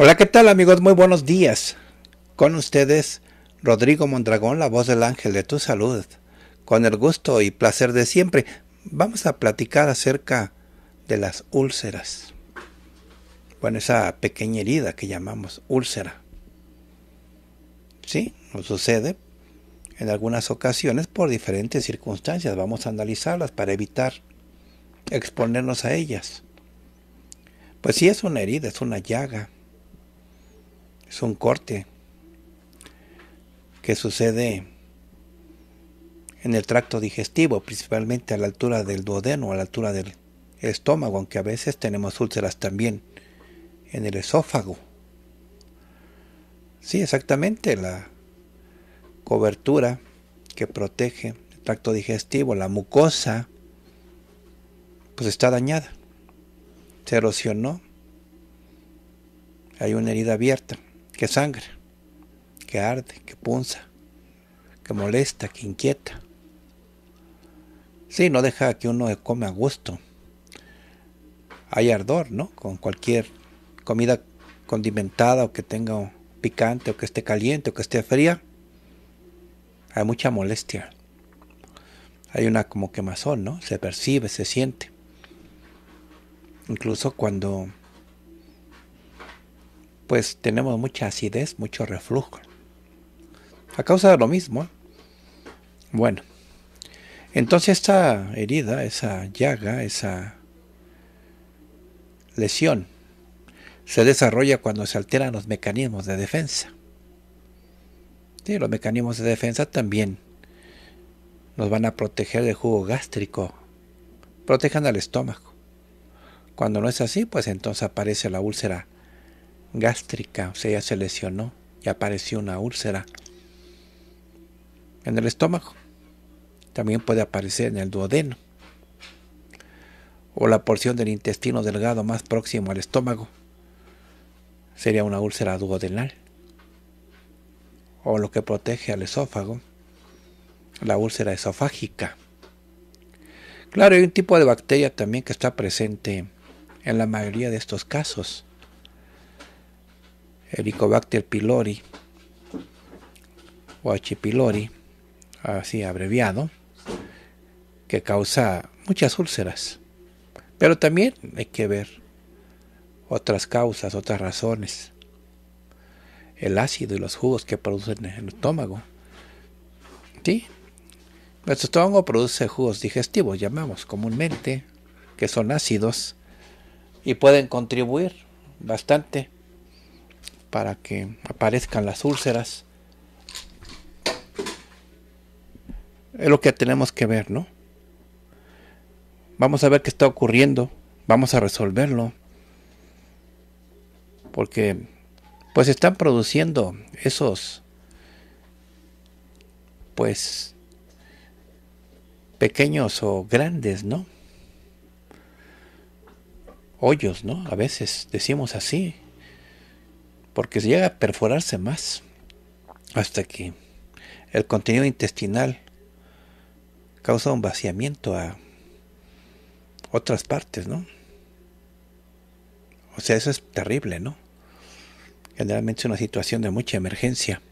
Hola, ¿qué tal amigos? Muy buenos días. Con ustedes, Rodrigo Mondragón, la voz del ángel de tu salud. Con el gusto y placer de siempre, vamos a platicar acerca de las úlceras. Bueno, esa pequeña herida que llamamos úlcera. Sí, nos sucede en algunas ocasiones por diferentes circunstancias. Vamos a analizarlas para evitar exponernos a ellas. Pues sí, es una herida, es una llaga es un corte que sucede en el tracto digestivo, principalmente a la altura del duodeno, a la altura del estómago, aunque a veces tenemos úlceras también en el esófago. Sí, exactamente, la cobertura que protege el tracto digestivo, la mucosa, pues está dañada, se erosionó, hay una herida abierta que sangre, que arde, que punza, que molesta, que inquieta. Sí, no deja que uno come a gusto. Hay ardor, ¿no? Con cualquier comida condimentada o que tenga picante o que esté caliente o que esté fría. Hay mucha molestia. Hay una como quemazón, ¿no? Se percibe, se siente. Incluso cuando pues tenemos mucha acidez, mucho reflujo. A causa de lo mismo, ¿eh? bueno, entonces esta herida, esa llaga, esa lesión, se desarrolla cuando se alteran los mecanismos de defensa. Sí, los mecanismos de defensa también nos van a proteger del jugo gástrico, protejan al estómago. Cuando no es así, pues entonces aparece la úlcera gástrica, o sea, ya se lesionó y apareció una úlcera en el estómago. También puede aparecer en el duodeno o la porción del intestino delgado más próximo al estómago. Sería una úlcera duodenal o lo que protege al esófago, la úlcera esofágica. Claro, hay un tipo de bacteria también que está presente en la mayoría de estos casos. Helicobacter pylori o H. pylori, así abreviado, que causa muchas úlceras. Pero también hay que ver otras causas, otras razones. El ácido y los jugos que producen en el estómago. ¿Sí? Nuestro estómago produce jugos digestivos, llamamos comúnmente, que son ácidos y pueden contribuir bastante para que aparezcan las úlceras. Es lo que tenemos que ver, ¿no? Vamos a ver qué está ocurriendo, vamos a resolverlo. Porque pues están produciendo esos pues pequeños o grandes, ¿no? Hoyos, ¿no? A veces decimos así, porque se llega a perforarse más hasta que el contenido intestinal causa un vaciamiento a otras partes, ¿no? O sea, eso es terrible, ¿no? Generalmente es una situación de mucha emergencia.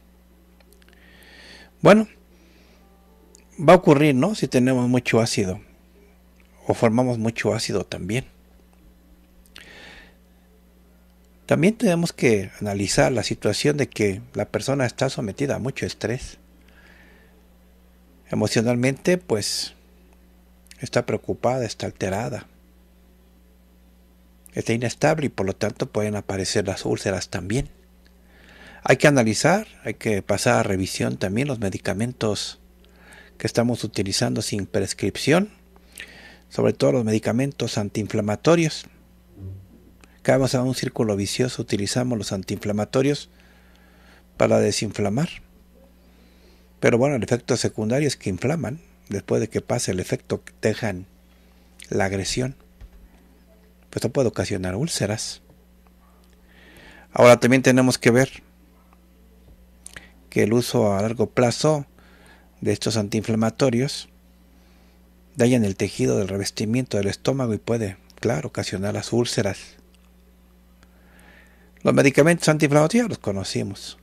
Bueno, va a ocurrir, ¿no? Si tenemos mucho ácido o formamos mucho ácido también. También tenemos que analizar la situación de que la persona está sometida a mucho estrés. Emocionalmente, pues, está preocupada, está alterada, está inestable y por lo tanto pueden aparecer las úlceras también. Hay que analizar, hay que pasar a revisión también los medicamentos que estamos utilizando sin prescripción, sobre todo los medicamentos antiinflamatorios caemos a un círculo vicioso, utilizamos los antiinflamatorios para desinflamar. Pero bueno, el efecto secundario es que inflaman, después de que pase el efecto, dejan la agresión. Pues esto puede ocasionar úlceras. Ahora también tenemos que ver que el uso a largo plazo de estos antiinflamatorios dañan el tejido del revestimiento del estómago y puede, claro, ocasionar las úlceras los medicamentos antiinflamatorios los conocimos.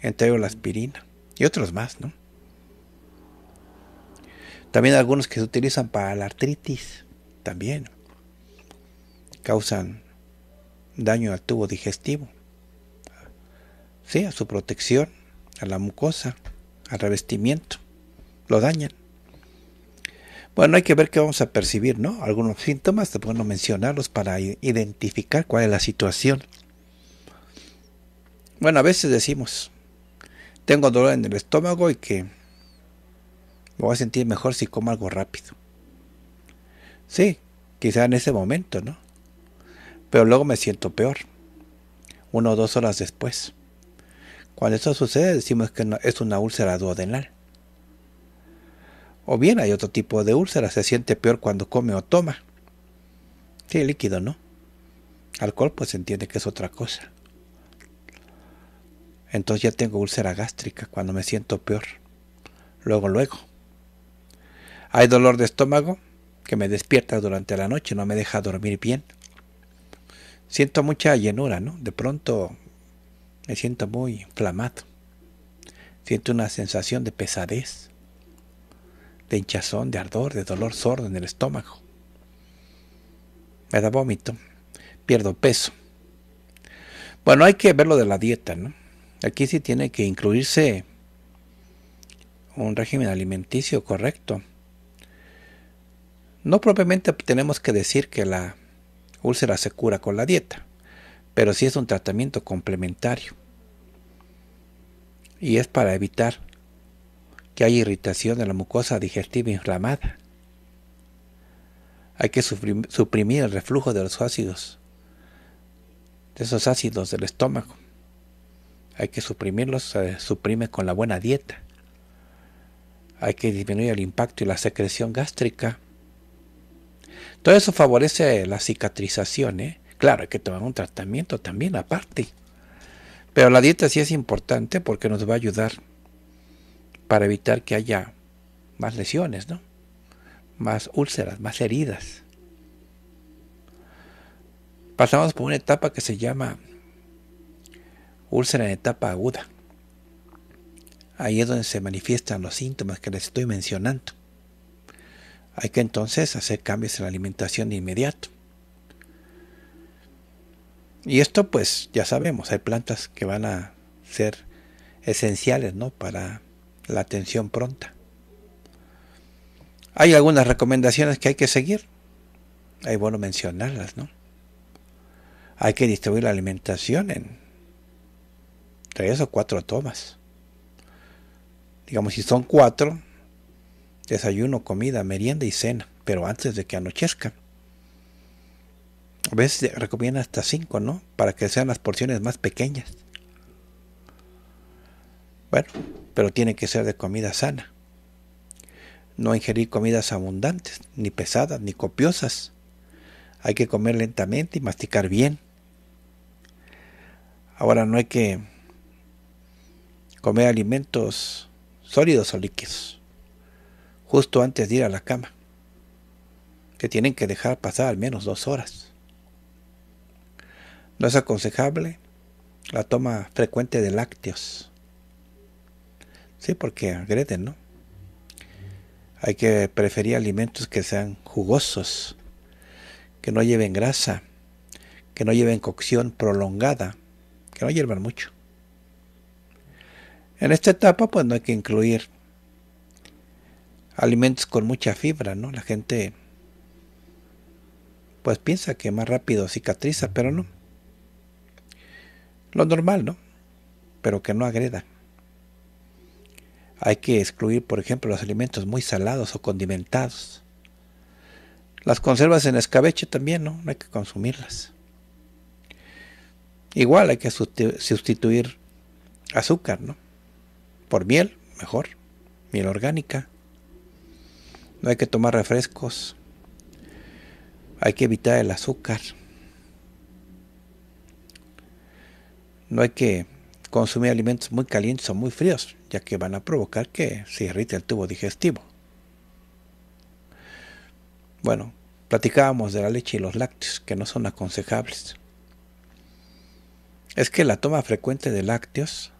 Entre ellos la aspirina y otros más, ¿no? También algunos que se utilizan para la artritis, también causan daño al tubo digestivo, sí, a su protección, a la mucosa, al revestimiento, lo dañan. Bueno, hay que ver qué vamos a percibir, ¿no? Algunos síntomas, bueno, mencionarlos para identificar cuál es la situación. Bueno, a veces decimos, tengo dolor en el estómago y que me voy a sentir mejor si como algo rápido. Sí, quizá en ese momento, ¿no? Pero luego me siento peor, una o dos horas después. Cuando eso sucede decimos que es una úlcera duodenal. O bien hay otro tipo de úlcera, se siente peor cuando come o toma. Sí, líquido, ¿no? Alcohol pues se entiende que es otra cosa. Entonces ya tengo úlcera gástrica cuando me siento peor. Luego, luego. Hay dolor de estómago que me despierta durante la noche, no me deja dormir bien. Siento mucha llenura, ¿no? De pronto me siento muy inflamado. Siento una sensación de pesadez, de hinchazón, de ardor, de dolor sordo en el estómago. Me da vómito, pierdo peso. Bueno, hay que ver lo de la dieta, ¿no? Aquí sí tiene que incluirse un régimen alimenticio correcto. No propiamente tenemos que decir que la úlcera se cura con la dieta, pero sí es un tratamiento complementario. Y es para evitar que haya irritación de la mucosa digestiva inflamada. Hay que suprimir el reflujo de los ácidos, de esos ácidos del estómago. Hay que suprimirlos, se suprime con la buena dieta. Hay que disminuir el impacto y la secreción gástrica. Todo eso favorece la cicatrización. ¿eh? Claro, hay que tomar un tratamiento también aparte. Pero la dieta sí es importante porque nos va a ayudar para evitar que haya más lesiones, ¿no? Más úlceras, más heridas. Pasamos por una etapa que se llama úlcera en etapa aguda. Ahí es donde se manifiestan los síntomas que les estoy mencionando. Hay que entonces hacer cambios en la alimentación de inmediato. Y esto pues ya sabemos, hay plantas que van a ser esenciales ¿no? para la atención pronta. Hay algunas recomendaciones que hay que seguir. Hay bueno mencionarlas, ¿no? Hay que distribuir la alimentación en tres o cuatro tomas. Digamos, si son cuatro, desayuno, comida, merienda y cena, pero antes de que anochezca. A veces recomiendan hasta cinco, ¿no? Para que sean las porciones más pequeñas. Bueno, pero tiene que ser de comida sana. No ingerir comidas abundantes, ni pesadas, ni copiosas. Hay que comer lentamente y masticar bien. Ahora no hay que comer alimentos sólidos o líquidos justo antes de ir a la cama, que tienen que dejar pasar al menos dos horas. No es aconsejable la toma frecuente de lácteos. Sí, porque agreden, ¿no? Hay que preferir alimentos que sean jugosos, que no lleven grasa, que no lleven cocción prolongada, que no hiervan mucho. En esta etapa, pues no hay que incluir alimentos con mucha fibra, ¿no? La gente pues piensa que más rápido cicatriza, pero no. Lo normal, ¿no? Pero que no agreda. Hay que excluir, por ejemplo, los alimentos muy salados o condimentados. Las conservas en escabeche también, ¿no? No hay que consumirlas. Igual hay que sustituir azúcar, ¿no? por miel, mejor, miel orgánica. No hay que tomar refrescos. Hay que evitar el azúcar. No hay que consumir alimentos muy calientes o muy fríos, ya que van a provocar que se irrite el tubo digestivo. Bueno, platicábamos de la leche y los lácteos, que no son aconsejables. Es que la toma frecuente de lácteos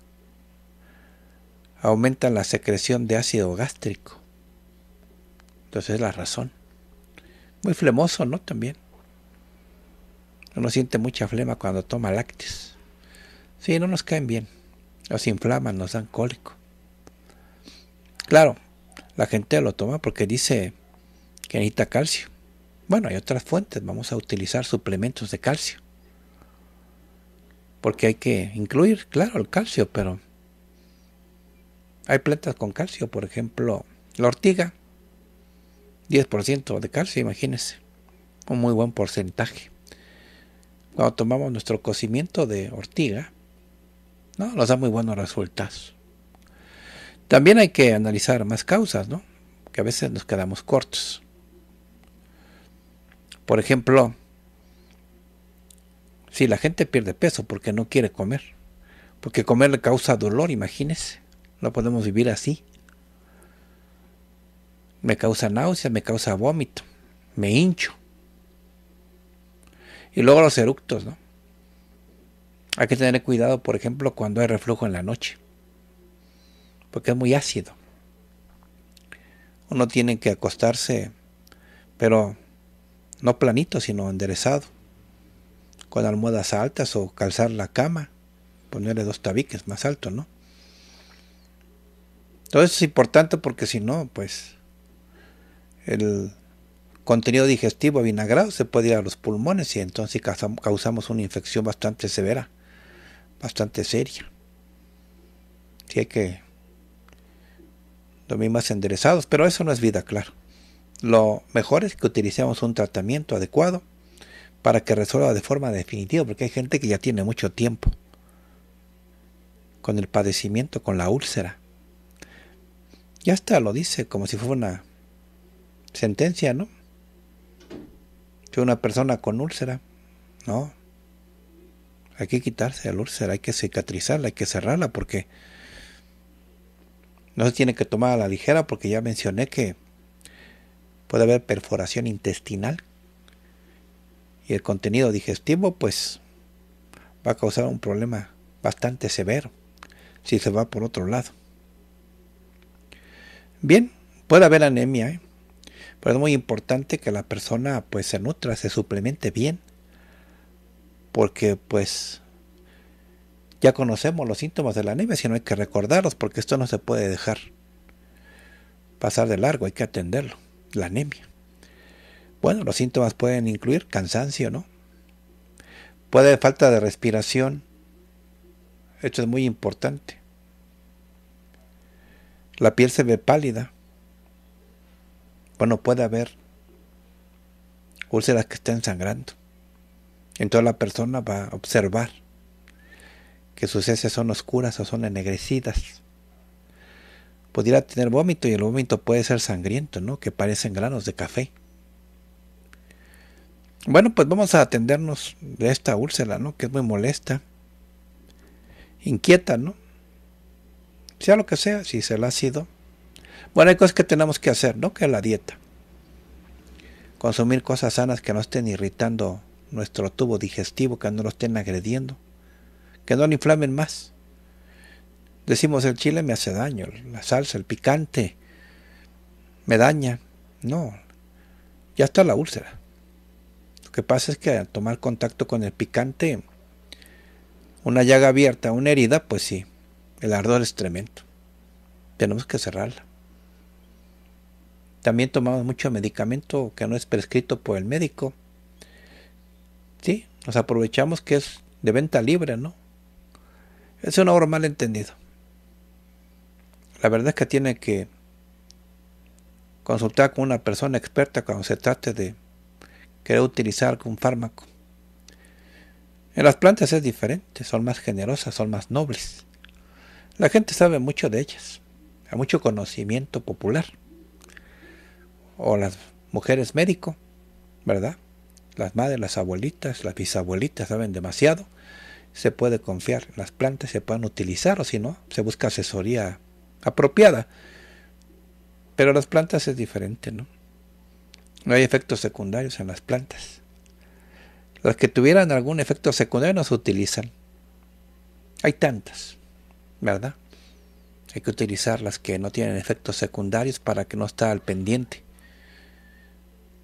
aumentan la secreción de ácido gástrico. Entonces es la razón. Muy flemoso, ¿no? También. Uno siente mucha flema cuando toma lácteos. Sí, no nos caen bien. Nos inflaman, nos dan cólico. Claro, la gente lo toma porque dice que necesita calcio. Bueno, hay otras fuentes. Vamos a utilizar suplementos de calcio. Porque hay que incluir, claro, el calcio, pero hay plantas con calcio, por ejemplo, la ortiga, 10% de calcio, imagínense, un muy buen porcentaje. Cuando tomamos nuestro cocimiento de ortiga, ¿no? nos da muy buenos resultados. También hay que analizar más causas, ¿no? que a veces nos quedamos cortos. Por ejemplo, si la gente pierde peso porque no quiere comer, porque comer le causa dolor, imagínese. No podemos vivir así. Me causa náusea, me causa vómito, me hincho. Y luego los eructos, ¿no? Hay que tener cuidado, por ejemplo, cuando hay reflujo en la noche, porque es muy ácido. Uno tiene que acostarse, pero no planito, sino enderezado, con almohadas altas o calzar la cama, ponerle dos tabiques más altos, ¿no? Todo eso es importante porque si no, pues el contenido digestivo vinagrado se puede ir a los pulmones y entonces causamos una infección bastante severa, bastante seria. Si hay que dormir más enderezados, pero eso no es vida, claro. Lo mejor es que utilicemos un tratamiento adecuado para que resuelva de forma definitiva, porque hay gente que ya tiene mucho tiempo con el padecimiento, con la úlcera. Ya está, lo dice como si fuera una sentencia, ¿no? Que una persona con úlcera, no. Hay que quitarse la úlcera, hay que cicatrizarla, hay que cerrarla porque no se tiene que tomar a la ligera porque ya mencioné que puede haber perforación intestinal y el contenido digestivo pues va a causar un problema bastante severo si se va por otro lado. Bien, puede haber anemia, ¿eh? pero es muy importante que la persona pues se nutra, se suplemente bien, porque pues ya conocemos los síntomas de la anemia, sino hay que recordarlos porque esto no se puede dejar pasar de largo, hay que atenderlo, la anemia. Bueno, los síntomas pueden incluir cansancio, ¿no? Puede haber falta de respiración, esto es muy importante. La piel se ve pálida. Bueno, puede haber úlceras que estén sangrando. Entonces la persona va a observar que sus heces son oscuras o son ennegrecidas. Pudiera tener vómito y el vómito puede ser sangriento, ¿no? Que parecen granos de café. Bueno, pues vamos a atendernos de esta úlcera, ¿no? Que es muy molesta. Inquieta, ¿no? sea lo que sea, si se le ha sido. Bueno, hay cosas que tenemos que hacer, ¿no? Que la dieta. Consumir cosas sanas que no estén irritando nuestro tubo digestivo, que no lo estén agrediendo, que no lo inflamen más. Decimos el chile me hace daño, la salsa, el picante, me daña. No, ya está la úlcera. Lo que pasa es que al tomar contacto con el picante, una llaga abierta, una herida, pues sí, el ardor es tremendo. Tenemos que cerrarla. También tomamos mucho medicamento que no es prescrito por el médico. Sí, nos aprovechamos que es de venta libre, ¿no? Es un obra mal entendido. La verdad es que tiene que consultar con una persona experta cuando se trate de querer utilizar un fármaco. En las plantas es diferente, son más generosas, son más nobles. La gente sabe mucho de ellas, hay mucho conocimiento popular. O las mujeres médico, ¿verdad? Las madres, las abuelitas, las bisabuelitas saben demasiado. Se puede confiar, las plantas se pueden utilizar o si no, se busca asesoría apropiada. Pero las plantas es diferente, ¿no? No hay efectos secundarios en las plantas. Las que tuvieran algún efecto secundario no se utilizan. Hay tantas. ¿verdad? Hay que utilizar las que no tienen efectos secundarios para que no esté al pendiente.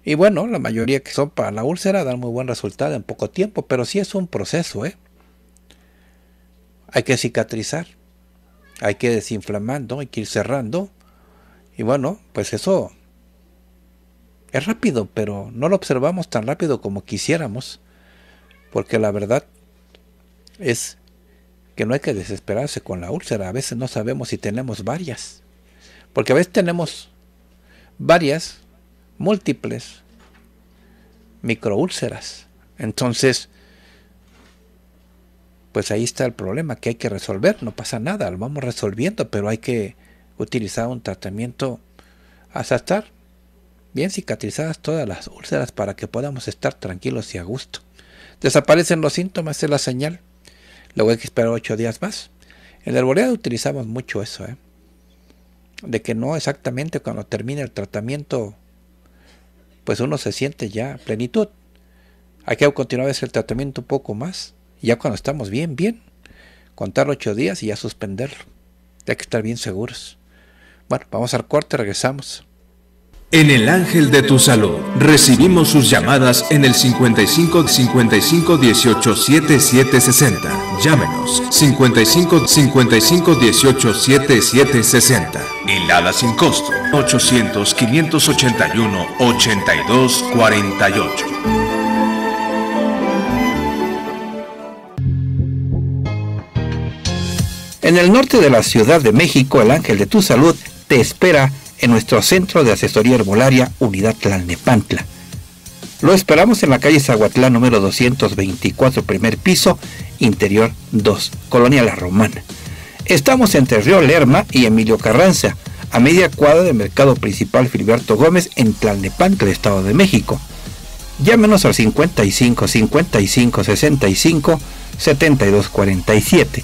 Y bueno, la mayoría que son para la úlcera dan muy buen resultado en poco tiempo, pero sí es un proceso, ¿eh? Hay que cicatrizar, hay que desinflamando, hay que ir cerrando. Y bueno, pues eso es rápido, pero no lo observamos tan rápido como quisiéramos, porque la verdad es que no hay que desesperarse con la úlcera. A veces no sabemos si tenemos varias. Porque a veces tenemos varias, múltiples microúlceras. Entonces, pues ahí está el problema que hay que resolver. No pasa nada, lo vamos resolviendo, pero hay que utilizar un tratamiento hasta estar bien cicatrizadas todas las úlceras para que podamos estar tranquilos y a gusto. Desaparecen los síntomas, es la señal Luego hay que esperar ocho días más. En la arboleda utilizamos mucho eso, ¿eh? de que no exactamente cuando termina el tratamiento, pues uno se siente ya plenitud. Hay que continuar el tratamiento un poco más, ya cuando estamos bien, bien, contar ocho días y ya suspenderlo. Hay que estar bien seguros. Bueno, vamos al corte, regresamos. En el Ángel de tu Salud recibimos sus llamadas en el 55 55 18 7760. Llámenos 55 55 18 7760. Hilada sin costo 800 581 82 48. En el norte de la Ciudad de México, el Ángel de tu Salud te espera en nuestro centro de asesoría herbolaria Unidad Tlalnepantla. Lo esperamos en la calle Zaguatlán número 224, primer piso, interior 2, Colonia La Romana. Estamos entre Río Lerma y Emilio Carranza, a media cuadra del mercado principal Filiberto Gómez en Tlalnepantla, Estado de México. Llámenos al 55 55 65 72 47.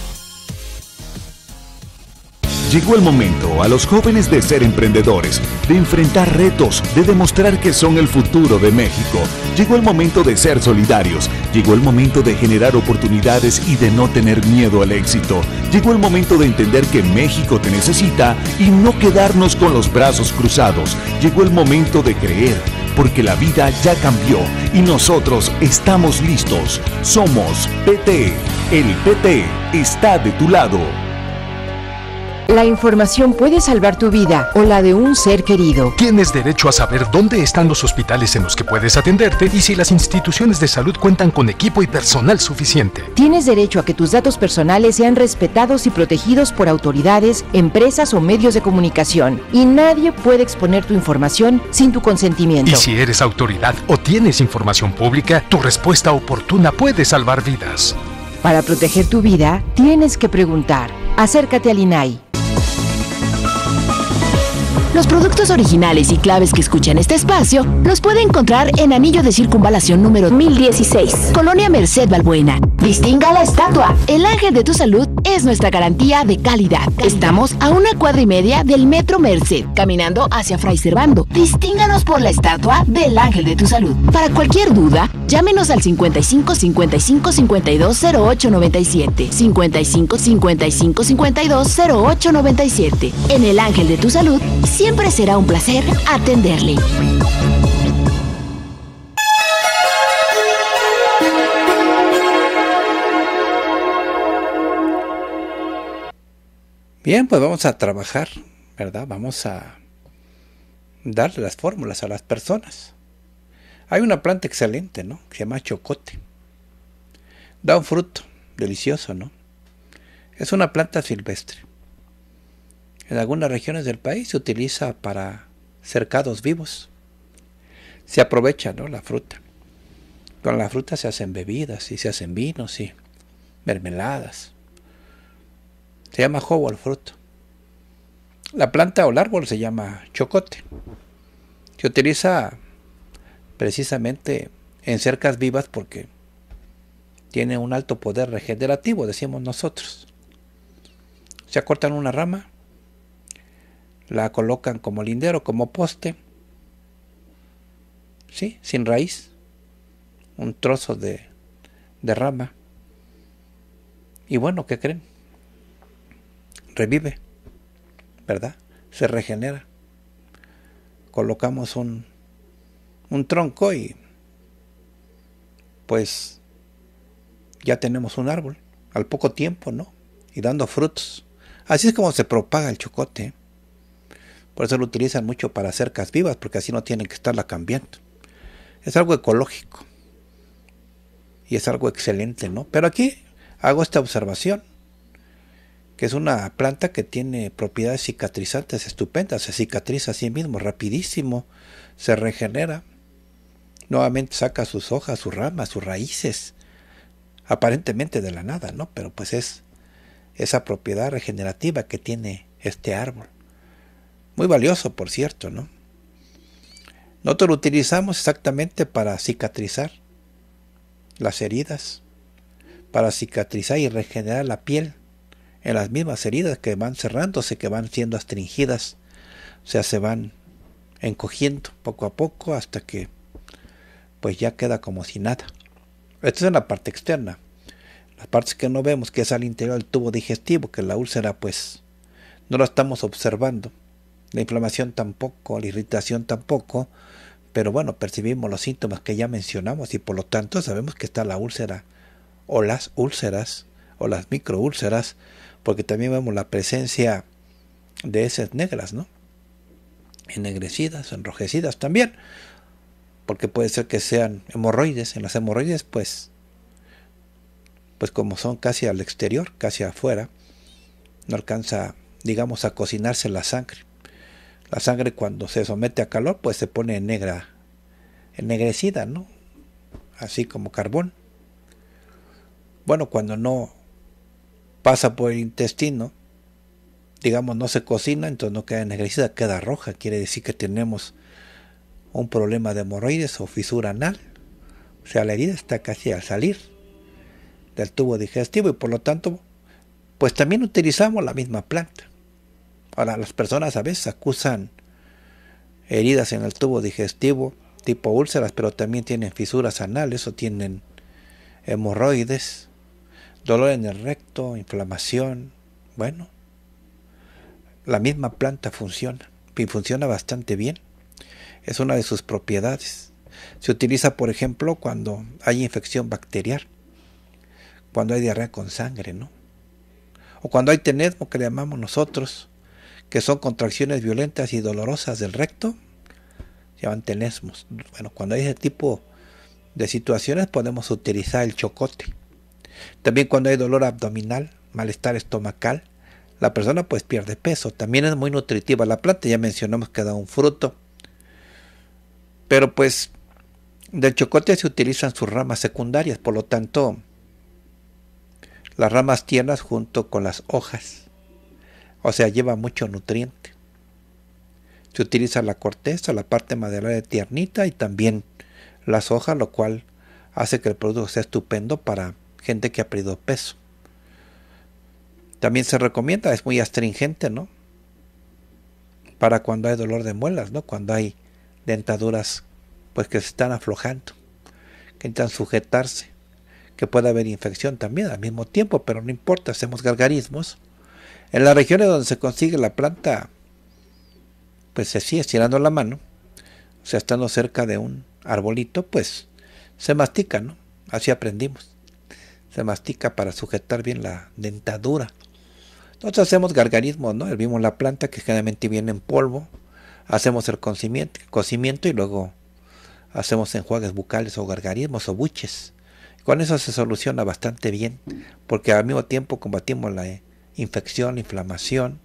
Llegó el momento a los jóvenes de ser emprendedores, de enfrentar retos, de demostrar que son el futuro de México. Llegó el momento de ser solidarios. Llegó el momento de generar oportunidades y de no tener miedo al éxito. Llegó el momento de entender que México te necesita y no quedarnos con los brazos cruzados. Llegó el momento de creer, porque la vida ya cambió y nosotros estamos listos. Somos PT. E. El PT e está de tu lado. La información puede salvar tu vida o la de un ser querido. Tienes derecho a saber dónde están los hospitales en los que puedes atenderte y si las instituciones de salud cuentan con equipo y personal suficiente. Tienes derecho a que tus datos personales sean respetados y protegidos por autoridades, empresas o medios de comunicación. Y nadie puede exponer tu información sin tu consentimiento. Y si eres autoridad o tienes información pública, tu respuesta oportuna puede salvar vidas. Para proteger tu vida, tienes que preguntar. Acércate al INAI. Los productos originales y claves que escuchan este espacio los puede encontrar en Anillo de Circunvalación número 1016, Colonia Merced Balbuena. Distinga la estatua. El ángel de tu salud es nuestra garantía de calidad. Estamos a una cuadra y media del Metro Merced, caminando hacia Fray Servando. Distínganos por la estatua del Ángel de tu Salud. Para cualquier duda, llámenos al 55 55 52 08 97. 55 55 52 08 97. En el Ángel de tu Salud siempre será un placer atenderle. Bien, pues vamos a trabajar, ¿verdad? Vamos a darle las fórmulas a las personas. Hay una planta excelente, ¿no? se llama chocote. Da un fruto delicioso, ¿no? Es una planta silvestre. En algunas regiones del país se utiliza para cercados vivos. Se aprovecha, ¿no? La fruta. Con la fruta se hacen bebidas y se hacen vinos y mermeladas. Se llama jobo al fruto. La planta o el árbol se llama chocote. Se utiliza precisamente en cercas vivas porque tiene un alto poder regenerativo, decimos nosotros. Se acortan una rama, la colocan como lindero, como poste, ¿sí? sin raíz, un trozo de, de rama. Y bueno, ¿qué creen? revive, ¿verdad? Se regenera. Colocamos un, un tronco y pues ya tenemos un árbol al poco tiempo, ¿no? Y dando frutos. Así es como se propaga el chocote. Por eso lo utilizan mucho para cercas vivas, porque así no tienen que estarla cambiando. Es algo ecológico. Y es algo excelente, ¿no? Pero aquí hago esta observación que es una planta que tiene propiedades cicatrizantes estupendas, se cicatriza a sí mismo rapidísimo, se regenera, nuevamente saca sus hojas, sus ramas, sus raíces, aparentemente de la nada, ¿no? Pero pues es esa propiedad regenerativa que tiene este árbol. Muy valioso, por cierto, ¿no? Nosotros lo utilizamos exactamente para cicatrizar las heridas, para cicatrizar y regenerar la piel en las mismas heridas que van cerrándose, que van siendo astringidas, o sea, se van encogiendo poco a poco hasta que pues ya queda como si nada. Esta es en la parte externa. Las partes que no vemos, que es al interior del tubo digestivo, que la úlcera pues no la estamos observando. La inflamación tampoco, la irritación tampoco, pero bueno, percibimos los síntomas que ya mencionamos y por lo tanto sabemos que está la úlcera o las úlceras o las microúlceras, porque también vemos la presencia de esas negras, ¿no? Ennegrecidas, enrojecidas también, porque puede ser que sean hemorroides. En las hemorroides, pues, pues como son casi al exterior, casi afuera, no alcanza, digamos, a cocinarse la sangre. La sangre cuando se somete a calor, pues se pone negra, ennegrecida, ¿no? Así como carbón. Bueno, cuando no pasa por el intestino, digamos, no se cocina, entonces no queda ennegrecida, queda roja. Quiere decir que tenemos un problema de hemorroides o fisura anal. O sea, la herida está casi al salir del tubo digestivo y por lo tanto, pues también utilizamos la misma planta. Ahora, las personas a veces acusan heridas en el tubo digestivo tipo úlceras, pero también tienen fisuras anales o tienen hemorroides dolor en el recto, inflamación. Bueno, la misma planta funciona y funciona bastante bien. Es una de sus propiedades. Se utiliza, por ejemplo, cuando hay infección bacterial, cuando hay diarrea con sangre, ¿no? O cuando hay tenesmo, que le llamamos nosotros, que son contracciones violentas y dolorosas del recto, se llaman tenesmos. Bueno, cuando hay ese tipo de situaciones podemos utilizar el chocote. También cuando hay dolor abdominal, malestar estomacal, la persona pues pierde peso. También es muy nutritiva la planta, ya mencionamos que da un fruto. Pero pues del chocote se utilizan sus ramas secundarias, por lo tanto las ramas tiernas junto con las hojas. O sea, lleva mucho nutriente. Se utiliza la corteza, la parte maderaria tiernita y también las hojas, lo cual hace que el producto sea estupendo para gente que ha perdido peso. También se recomienda, es muy astringente, ¿no? Para cuando hay dolor de muelas, ¿no? Cuando hay dentaduras pues que se están aflojando, que intentan sujetarse, que puede haber infección también al mismo tiempo, pero no importa, hacemos gargarismos. En las regiones donde se consigue la planta, pues se estirando la mano, o sea, estando cerca de un arbolito, pues se mastica, ¿no? Así aprendimos se mastica para sujetar bien la dentadura. Nosotros hacemos gargarismos, ¿no? Hervimos la planta que generalmente viene en polvo, hacemos el cocimiento y luego hacemos enjuagues bucales o gargarismos o buches. Con eso se soluciona bastante bien, porque al mismo tiempo combatimos la infección, la inflamación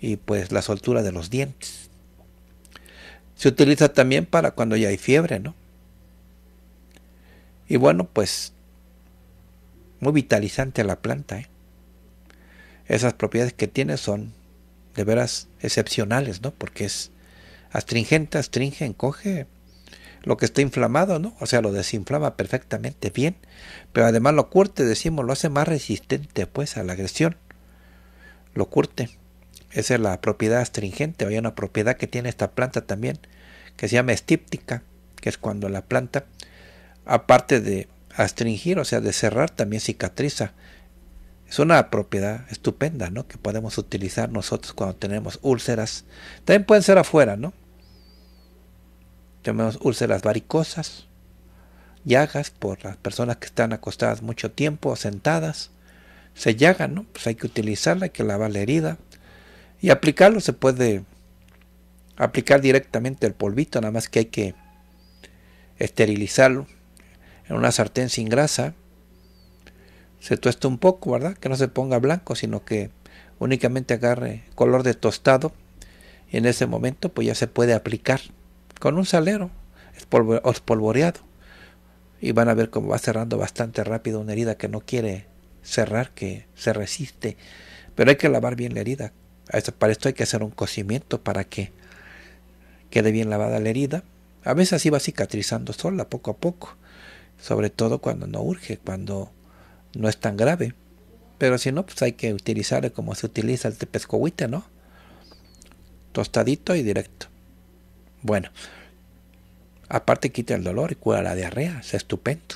y pues la soltura de los dientes. Se utiliza también para cuando ya hay fiebre, ¿no? Y bueno, pues muy vitalizante a la planta. ¿eh? Esas propiedades que tiene son de veras excepcionales, ¿no? Porque es astringente, astringe, encoge lo que está inflamado, ¿no? O sea, lo desinflama perfectamente bien, pero además lo curte, decimos, lo hace más resistente pues a la agresión. Lo curte. Esa es la propiedad astringente. Hay una propiedad que tiene esta planta también, que se llama estíptica, que es cuando la planta, aparte de astringir, o sea, de cerrar también cicatriza. Es una propiedad estupenda, ¿no? Que podemos utilizar nosotros cuando tenemos úlceras. También pueden ser afuera, ¿no? Tenemos úlceras varicosas, llagas por las personas que están acostadas mucho tiempo, sentadas. Se llagan, ¿no? Pues hay que utilizarla, hay que lavar la herida. Y aplicarlo se puede aplicar directamente el polvito, nada más que hay que esterilizarlo en una sartén sin grasa. Se tuesta un poco, ¿verdad? Que no se ponga blanco, sino que únicamente agarre color de tostado. Y en ese momento pues ya se puede aplicar con un salero espolvoreado. Y van a ver cómo va cerrando bastante rápido una herida que no quiere cerrar, que se resiste. Pero hay que lavar bien la herida. Para esto hay que hacer un cocimiento para que quede bien lavada la herida. A veces así va cicatrizando sola, poco a poco sobre todo cuando no urge, cuando no es tan grave. Pero si no, pues hay que utilizarlo como se utiliza el tepezcohuite, ¿no? Tostadito y directo. Bueno, aparte quita el dolor y cura la diarrea, es estupendo.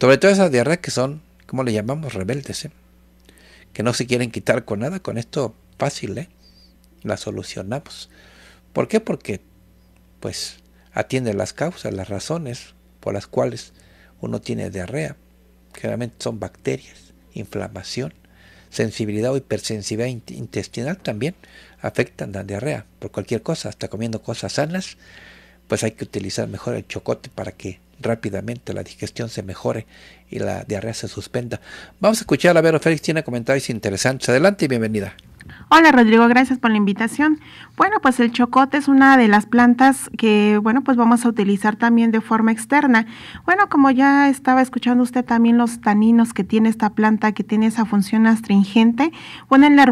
Sobre todo esas diarreas que son, ¿cómo le llamamos? Rebeldes, ¿eh? Que no se quieren quitar con nada, con esto fácil, ¿eh? La solucionamos. ¿Por qué? Porque, pues, atiende las causas, las razones, por las cuales uno tiene diarrea. Generalmente son bacterias, inflamación, sensibilidad o hipersensibilidad intestinal también afectan la diarrea por cualquier cosa, hasta comiendo cosas sanas, pues hay que utilizar mejor el chocote para que rápidamente la digestión se mejore y la diarrea se suspenda. Vamos a escuchar a ver Félix, tiene comentarios interesantes. Adelante y bienvenida. Hola Rodrigo, gracias por la invitación. Bueno, pues el chocote es una de las plantas que, bueno, pues vamos a utilizar también de forma externa. Bueno, como ya estaba escuchando usted también los taninos que tiene esta planta, que tiene esa función astringente. Bueno, en la,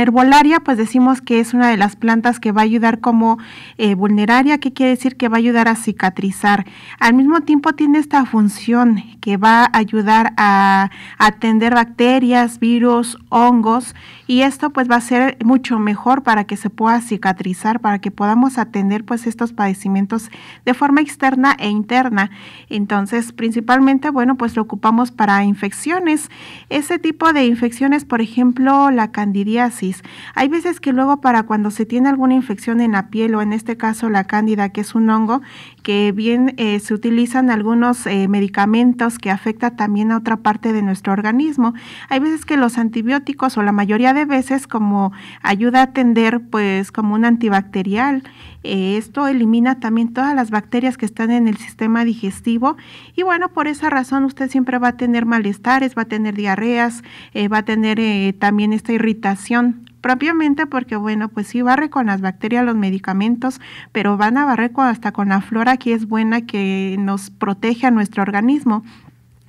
herbolaria, pues decimos que es una de las plantas que va a ayudar como eh, vulneraria, que quiere decir que va a ayudar a cicatrizar. Al mismo tiempo tiene esta función que va a ayudar a atender bacterias, virus, hongos, y esto pues va a ser mucho mejor para que se pueda cicatrizar, para que podamos atender pues estos padecimientos de forma externa e interna. Entonces, principalmente, bueno, pues lo ocupamos para infecciones. Ese tipo de infecciones, por ejemplo, la candidiasis. Hay veces que luego para cuando se tiene alguna infección en la piel o en este caso la cándida, que es un hongo, que bien eh, se utilizan algunos eh, medicamentos que afecta también a otra parte de nuestro organismo. Hay veces que los antibióticos o la mayoría de veces como ayuda a atender pues como un antibacterial. Eh, esto elimina también todas las bacterias que están en el sistema digestivo y bueno, por esa razón usted siempre va a tener malestares, va a tener diarreas, eh, va a tener eh, también esta irritación propiamente porque bueno, pues sí barre con las bacterias los medicamentos, pero van a barrer hasta con la flora que es buena, que nos protege a nuestro organismo.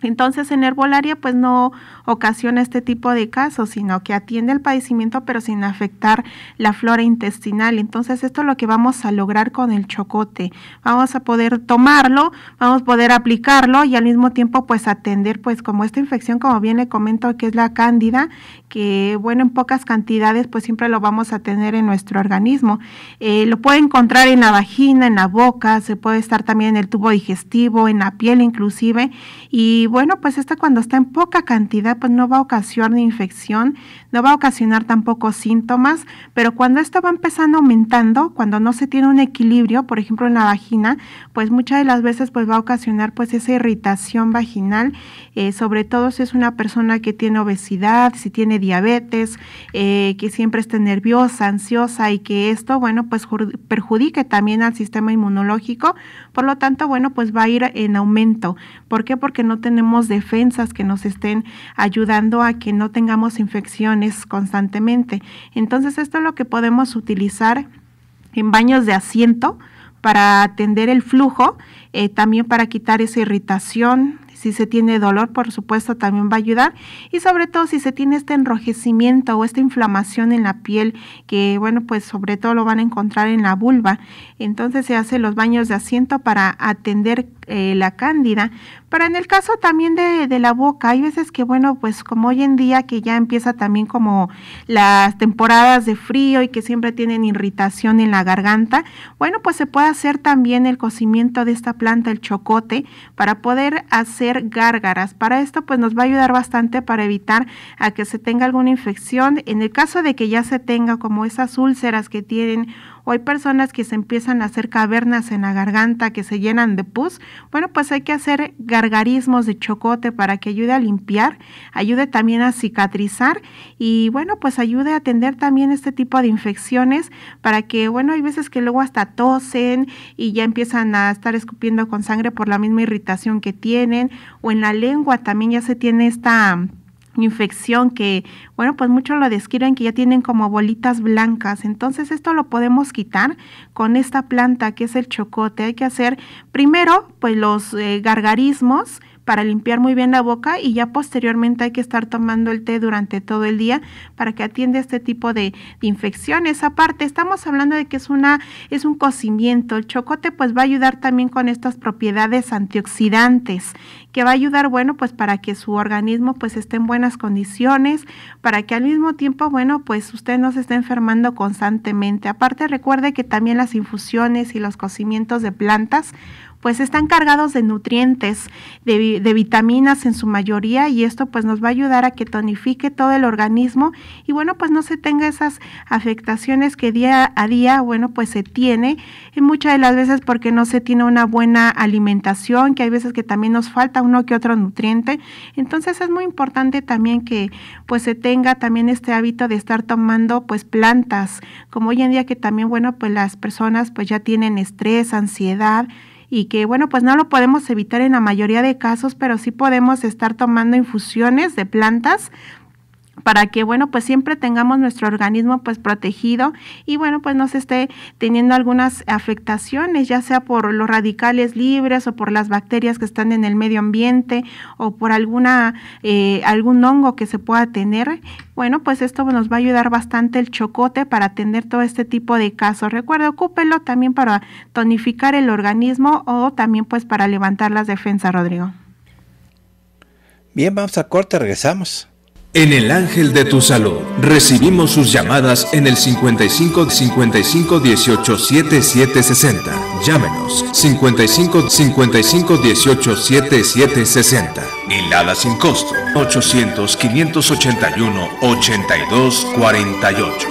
Entonces en herbolaria pues no ocasiona este tipo de casos, sino que atiende el padecimiento pero sin afectar la flora intestinal. Entonces esto es lo que vamos a lograr con el chocote. Vamos a poder tomarlo, vamos a poder aplicarlo y al mismo tiempo pues atender pues como esta infección, como bien le comento que es la cándida, que bueno en pocas cantidades pues siempre lo vamos a tener en nuestro organismo. Eh, lo puede encontrar en la vagina, en la boca, se puede estar también en el tubo digestivo, en la piel inclusive. Y bueno pues esta cuando está en poca cantidad pues no va a ocasionar infección, no va a ocasionar tampoco síntomas, pero cuando esto va empezando aumentando, cuando no se tiene un equilibrio, por ejemplo en la vagina, pues muchas de las veces pues va a ocasionar pues esa irritación vaginal, eh, sobre todo si es una persona que tiene obesidad, si tiene diabetes, eh, que siempre esté nerviosa, ansiosa y que esto, bueno, pues perjudique también al sistema inmunológico, por lo tanto, bueno, pues va a ir en aumento. ¿Por qué? Porque no tenemos defensas que nos estén ayudando ayudando a que no tengamos infecciones constantemente. Entonces, esto es lo que podemos utilizar en baños de asiento para atender el flujo, eh, también para quitar esa irritación. Si se tiene dolor, por supuesto, también va a ayudar. Y sobre todo si se tiene este enrojecimiento o esta inflamación en la piel, que bueno, pues sobre todo lo van a encontrar en la vulva. Entonces se hacen los baños de asiento para atender eh, la cándida. Pero en el caso también de, la boca, hay veces que, bueno, pues como hoy en día que ya empieza también como las temporadas de frío y que siempre tienen irritación en la garganta, bueno, pues se puede hacer también el cocimiento de esta planta, el chocote, para poder hacer gárgaras. Para esto, pues nos va a ayudar bastante para evitar a que se tenga alguna infección. En el caso de que ya se tenga como esas úlceras que tienen o hay personas que se empiezan a hacer cavernas en la garganta que se llenan de pus, bueno, pues hay que hacer gargarismos de chocote para que ayude a limpiar, ayude también a cicatrizar y bueno, pues ayude a atender también este tipo de infecciones para que, bueno, hay veces que luego hasta tosen y ya empiezan a estar escupiendo con sangre por la misma irritación que tienen o en la lengua también ya se tiene esta infección que, bueno, pues muchos lo describen que ya tienen como bolitas blancas. Entonces esto lo podemos quitar con esta planta que es el chocote. Hay que hacer primero pues los eh, gargarismos para limpiar muy bien la boca y ya posteriormente hay que estar tomando el té durante todo el día para que atienda este tipo de, infecciones. Aparte, estamos hablando de que es, una, es un cocimiento. El chocote pues va a ayudar también con estas propiedades antioxidantes que va a ayudar, bueno, pues para que su organismo pues esté en buenas condiciones, para que al mismo tiempo, bueno, pues usted no se esté enfermando constantemente. Aparte, recuerde que también las infusiones y los cocimientos de plantas pues están cargados de nutrientes, de, vitaminas en su mayoría y esto pues nos va a ayudar a que tonifique todo el organismo y bueno pues no se tenga esas afectaciones que día a día bueno pues se tiene y muchas de las veces porque no se tiene una buena alimentación que hay veces que también nos falta uno que otro nutriente entonces es muy importante también que pues se tenga también este hábito de estar tomando pues plantas como hoy en día que también bueno pues las personas pues ya tienen estrés ansiedad y que bueno, pues no lo podemos evitar en la mayoría de casos, pero sí podemos estar tomando infusiones de plantas para que bueno pues siempre tengamos nuestro organismo pues protegido y bueno pues no se esté teniendo algunas afectaciones ya sea por los radicales libres o por las bacterias que están en el medio ambiente o por alguna eh, algún hongo que se pueda tener bueno pues esto nos va a ayudar bastante el chocote para atender todo este tipo de casos recuerda ocúpelo también para tonificar el organismo o también pues para levantar las defensas Rodrigo bien vamos a corte regresamos en el Ángel de tu Salud recibimos sus llamadas en el 55 55 18 7760. Llámenos 55 55 18 7760. Hilada sin costo 800 581 82 48.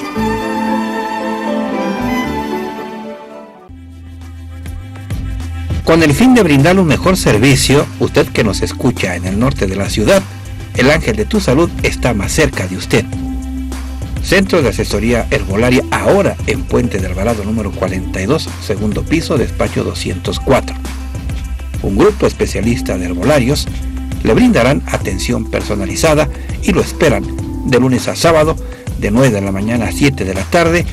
Con el fin de brindar un mejor servicio, usted que nos escucha en el norte de la ciudad el ángel de tu salud está más cerca de usted. Centro de Asesoría Herbolaria ahora en Puente de Alvarado número 42, segundo piso, despacho 204. Un grupo especialista de herbolarios le brindarán atención personalizada y lo esperan de lunes a sábado de 9 de la mañana a 7 de la tarde.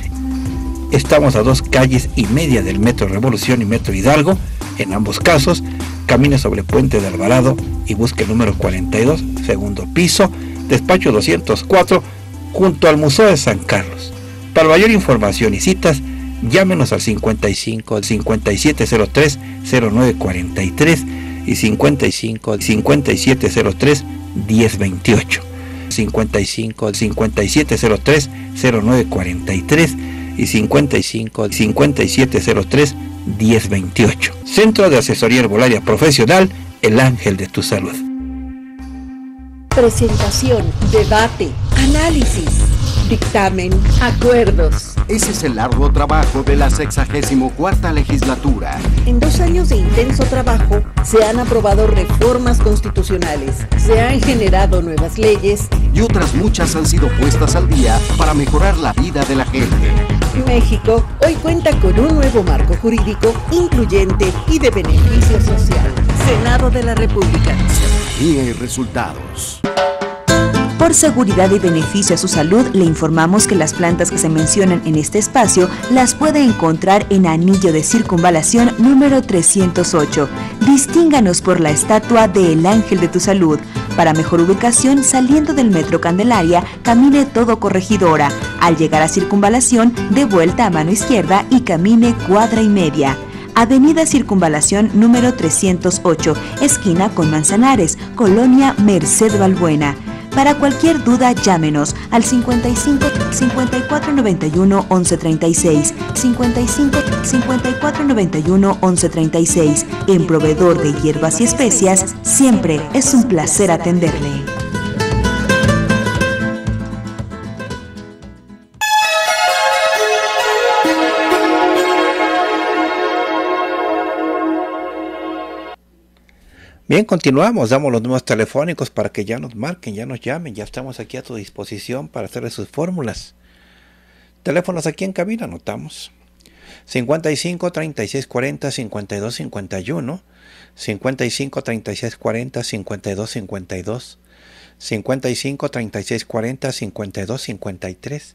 Estamos a dos calles y media del Metro Revolución y Metro Hidalgo. En ambos casos camine sobre el puente de Alvarado y busque el número 42, segundo piso, despacho 204, junto al Museo de San Carlos. Para mayor información y citas, llámenos al 55 5703 0943 y 55 5703 1028. 55 5703 0943 y 55 5703 1028. Centro de Asesoría Herbolaria Profesional, el ángel de tu salud. Presentación, debate, análisis dictamen, acuerdos. Ese es el largo trabajo de la 64 legislatura. En dos años de intenso trabajo se han aprobado reformas constitucionales, se han generado nuevas leyes y otras muchas han sido puestas al día para mejorar la vida de la gente. México hoy cuenta con un nuevo marco jurídico incluyente y de beneficio social. Senado de la República. Y resultados. Por seguridad y beneficio a su salud, le informamos que las plantas que se mencionan en este espacio las puede encontrar en Anillo de Circunvalación número 308. Distínganos por la estatua de El Ángel de tu Salud. Para mejor ubicación, saliendo del Metro Candelaria, camine todo corregidora. Al llegar a Circunvalación, de vuelta a mano izquierda y camine cuadra y media. Avenida Circunvalación número 308, esquina con Manzanares, Colonia Merced Valbuena. Para cualquier duda, llámenos al 55 54 91 11 36, 55 54 91 11 36. En proveedor de hierbas y especias, siempre es un placer atenderle. Bien, continuamos, damos los números telefónicos para que ya nos marquen, ya nos llamen, ya estamos aquí a su disposición para hacerle sus fórmulas. Teléfonos aquí en cabina, anotamos. 55 36 40 52 51, 55 36 40 52 52, 55 36 40 52 53,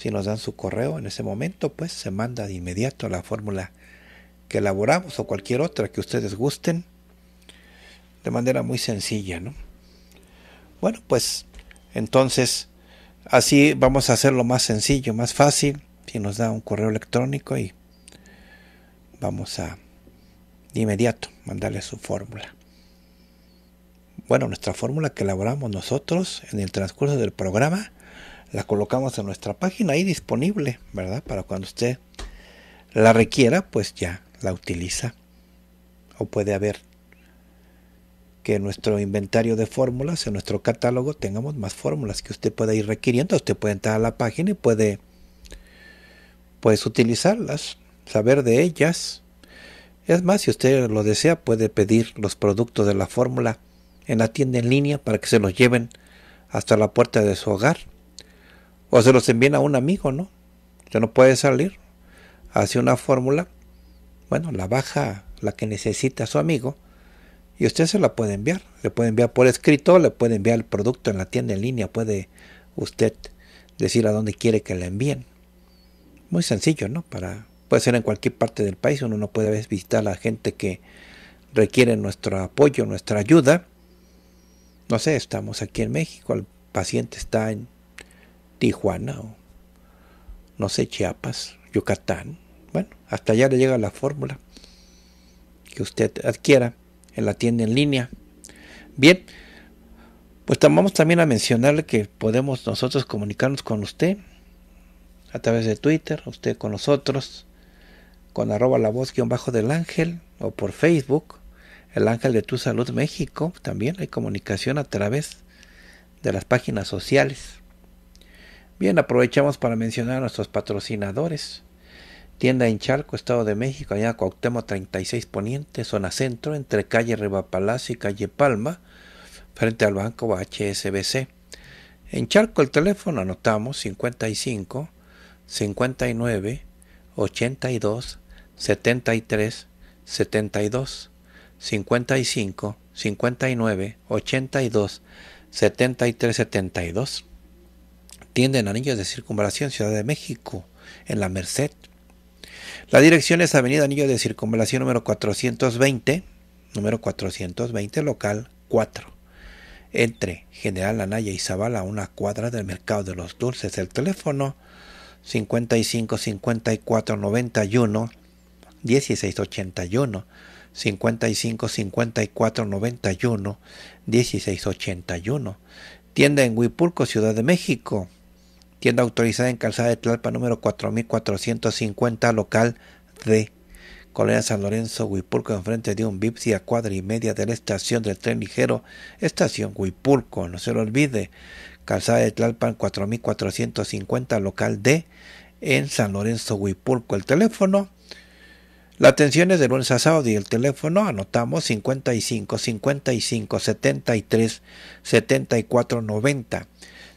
Si nos dan su correo en ese momento, pues se manda de inmediato la fórmula que elaboramos o cualquier otra que ustedes gusten de manera muy sencilla, ¿no? Bueno, pues entonces así vamos a hacerlo más sencillo, más fácil, si nos da un correo electrónico y vamos a de inmediato mandarle su fórmula. Bueno, nuestra fórmula que elaboramos nosotros en el transcurso del programa la colocamos en nuestra página ahí disponible, ¿verdad? Para cuando usted la requiera, pues ya la utiliza. O puede haber que en nuestro inventario de fórmulas, en nuestro catálogo, tengamos más fórmulas que usted pueda ir requiriendo. Usted puede entrar a la página y puede pues utilizarlas, saber de ellas. Es más, si usted lo desea, puede pedir los productos de la fórmula en la tienda en línea para que se los lleven hasta la puerta de su hogar. O se los envíen a un amigo, ¿no? Ya no puede salir. Hace una fórmula. Bueno, la baja, la que necesita su amigo. Y usted se la puede enviar. Le puede enviar por escrito, le puede enviar el producto en la tienda en línea. Puede usted decir a dónde quiere que le envíen. Muy sencillo, ¿no? Para, puede ser en cualquier parte del país. Uno no puede visitar a la gente que requiere nuestro apoyo, nuestra ayuda. No sé, estamos aquí en México. El paciente está en Tijuana, o, no sé, Chiapas, Yucatán. Bueno, hasta allá le llega la fórmula que usted adquiera en la tienda en línea. Bien, pues vamos también a mencionarle que podemos nosotros comunicarnos con usted a través de Twitter, usted con nosotros, con arroba la voz guión bajo del ángel o por Facebook, el ángel de tu salud México, también hay comunicación a través de las páginas sociales. Bien, aprovechamos para mencionar a nuestros patrocinadores. Tienda en Charco, Estado de México, allá Cuauhtémoc 36 Poniente, zona centro, entre calle Rivapalacio y calle Palma, frente al banco HSBC. En Charco el teléfono anotamos 55 59 82 73 72 55 59 82 73 72 tienda en Anillos de Circunvalación, Ciudad de México, en la Merced. La dirección es Avenida Anillo de Circunvalación número 420, número 420, local 4. Entre General Anaya y Zavala, una cuadra del Mercado de los Dulces. El teléfono 55 54 91 1681 55 54 91 1681 tienda en Huipulco, Ciudad de México tienda autorizada en Calzada de Tlalpa número 4450, local D, Colonia San Lorenzo, Huipulco, enfrente de un Bipsi a cuadra y media de la estación del tren ligero, estación Huipulco, no se lo olvide, Calzada de Tlalpan 4450, local D, en San Lorenzo, Huipulco. El teléfono, la atención es de lunes a y el teléfono anotamos 55 55 73 74 90.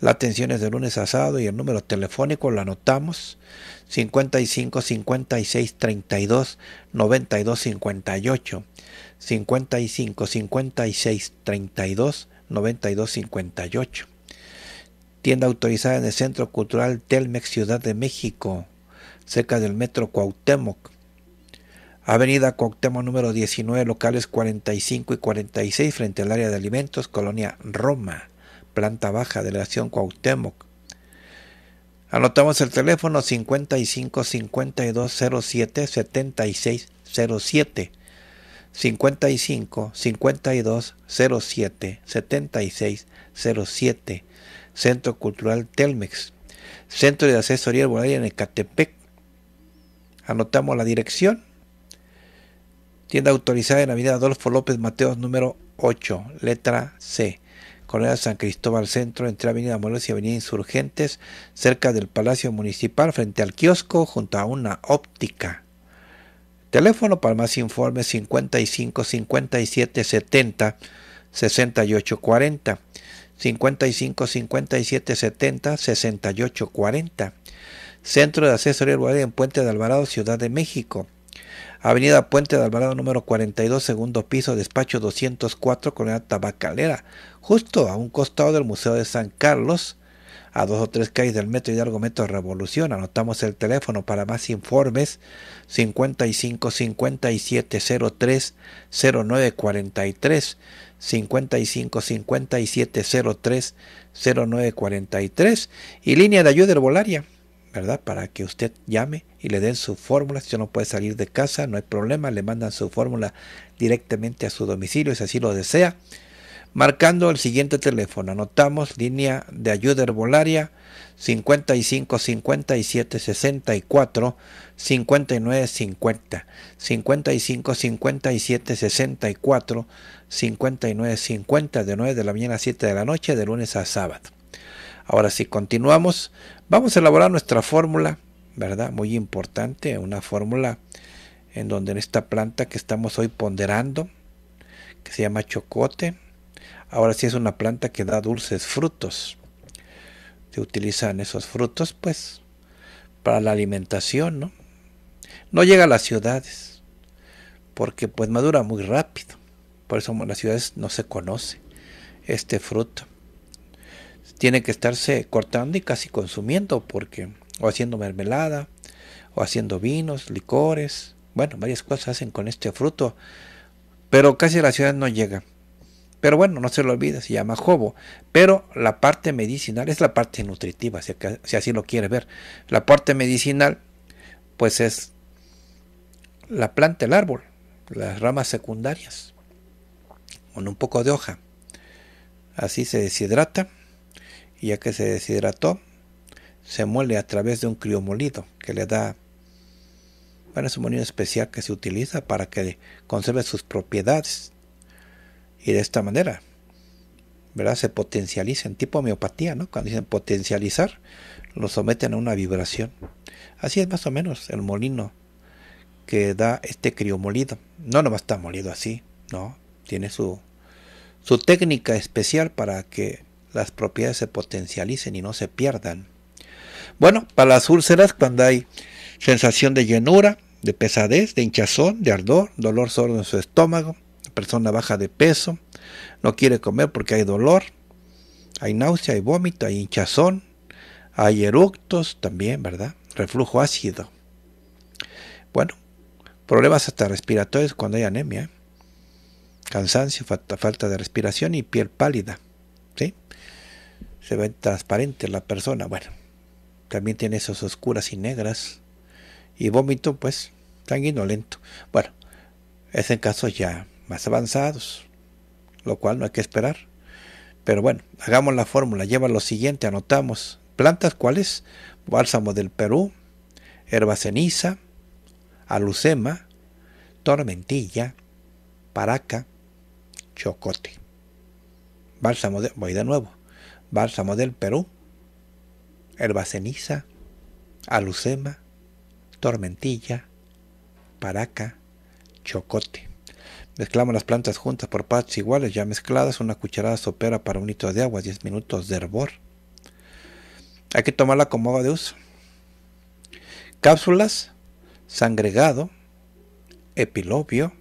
La atención es de lunes a sábado y el número telefónico lo anotamos 55 56 32 92 58 55 56 32 92 58 Tienda autorizada en el Centro Cultural Telmex Ciudad de México cerca del metro Cuauhtémoc Avenida Cuauhtémoc número 19 locales 45 y 46 frente al área de alimentos Colonia Roma planta baja de la Cuauhtémoc. Anotamos el teléfono 55 52 07 76 07. 55 52 07 76 07. Centro Cultural Telmex. Centro de Asesoría Arbolaria en Ecatepec. Anotamos la dirección. Tienda autorizada en Avenida Adolfo López Mateos número 8, letra C. Coronel San Cristóbal Centro, entre Avenida Morelos y Avenida Insurgentes, cerca del Palacio Municipal, frente al kiosco, junto a una óptica. Teléfono para más informes 55 57 70 68 40. 55 57 70 68 40. Centro de Asesoría Rural en Puente de Alvarado, Ciudad de México Avenida Puente de Alvarado número 42, segundo piso, despacho 204, Colonia Tabacalera, justo a un costado del Museo de San Carlos, a dos o tres calles del metro Hidalgo Metro Revolución. Anotamos el teléfono para más informes 55 57 03 09 43 55 57 03 09 43 y línea de ayuda herbolaria ¿verdad? Para que usted llame y le den su fórmula. Si usted no puede salir de casa, no hay problema, le mandan su fórmula directamente a su domicilio, si así lo desea. Marcando el siguiente teléfono, anotamos línea de ayuda herbolaria 55 57 64 59 50 55 57 64 59 50 de 9 de la mañana a 7 de la noche de lunes a sábado. Ahora si continuamos, Vamos a elaborar nuestra fórmula, ¿verdad? Muy importante, una fórmula en donde en esta planta que estamos hoy ponderando, que se llama chocote, ahora sí es una planta que da dulces frutos. Se utilizan esos frutos, pues, para la alimentación, ¿no? No llega a las ciudades, porque pues madura muy rápido. Por eso en las ciudades no se conoce este fruto tiene que estarse cortando y casi consumiendo, porque o haciendo mermelada, o haciendo vinos, licores, bueno, varias cosas hacen con este fruto, pero casi a la ciudad no llega. Pero bueno, no se lo olvide, se llama jobo. Pero la parte medicinal es la parte nutritiva, si así lo quiere ver. La parte medicinal, pues es la planta, el árbol, las ramas secundarias, con un poco de hoja. Así se deshidrata ya que se deshidrató, se muele a través de un criomolido que le da bueno, es un molino especial que se utiliza para que conserve sus propiedades y de esta manera ¿verdad? se en tipo homeopatía, ¿no? cuando dicen potencializar, lo someten a una vibración. Así es más o menos el molino que da este criomolido. No nomás está molido así, no, tiene su, su técnica especial para que las propiedades se potencialicen y no se pierdan. Bueno, para las úlceras, cuando hay sensación de llenura, de pesadez, de hinchazón, de ardor, dolor sordo en su estómago, la persona baja de peso, no quiere comer porque hay dolor, hay náusea, hay vómito, hay hinchazón, hay eructos también, ¿verdad? Reflujo ácido. Bueno, problemas hasta respiratorios cuando hay anemia, ¿eh? cansancio, falta, falta de respiración y piel pálida, ¿sí? se ve transparente la persona. Bueno, también tiene esas oscuras y negras. Y vómito, pues, tan inolento Bueno, es en casos ya más avanzados, lo cual no hay que esperar. Pero bueno, hagamos la fórmula. Lleva lo siguiente, anotamos. Plantas, ¿cuáles? Bálsamo del Perú, herba ceniza, alucema, tormentilla, paraca, chocote. Bálsamo de... Voy de nuevo bálsamo del Perú, Ceniza, alucema, tormentilla, paraca, chocote. Mezclamos las plantas juntas por partes iguales, ya mezcladas, una cucharada sopera para un litro de agua, 10 minutos de hervor. Hay que tomarla como agua de uso. Cápsulas, sangregado, epilobio,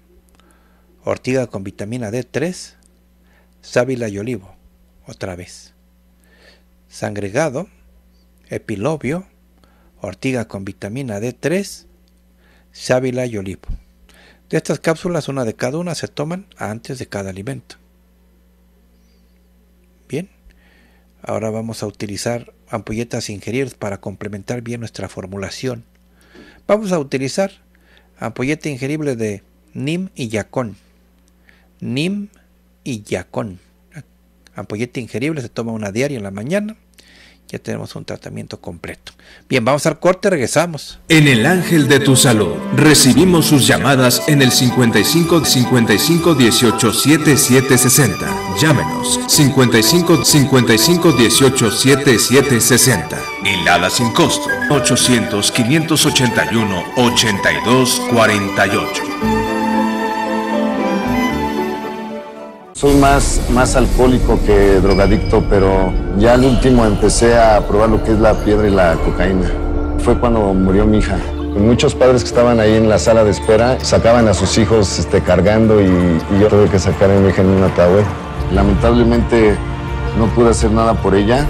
ortiga con vitamina D3, sábila y olivo, otra vez. Sangregado, epilobio, ortiga con vitamina D3, sábila y olivo. De estas cápsulas, una de cada una se toman antes de cada alimento. Bien, ahora vamos a utilizar ampolletas ingeridas para complementar bien nuestra formulación. Vamos a utilizar ampolleta ingerible de NIM y YACON. NIM y YACON ampolleta ingerible se toma una diaria en la mañana. Ya tenemos un tratamiento completo. Bien, vamos al corte, regresamos. En el Ángel de tu Salud recibimos sus llamadas en el 55 55 18 7760. Llámenos 55 55 18 7760. Hilada sin costo 800 581 82 48. Soy más, más alcohólico que drogadicto, pero ya al último empecé a probar lo que es la piedra y la cocaína. Fue cuando murió mi hija. Muchos padres que estaban ahí en la sala de espera sacaban a sus hijos este, cargando y, yo tuve que sacar a mi hija en un ataúd. Lamentablemente no pude hacer nada por ella.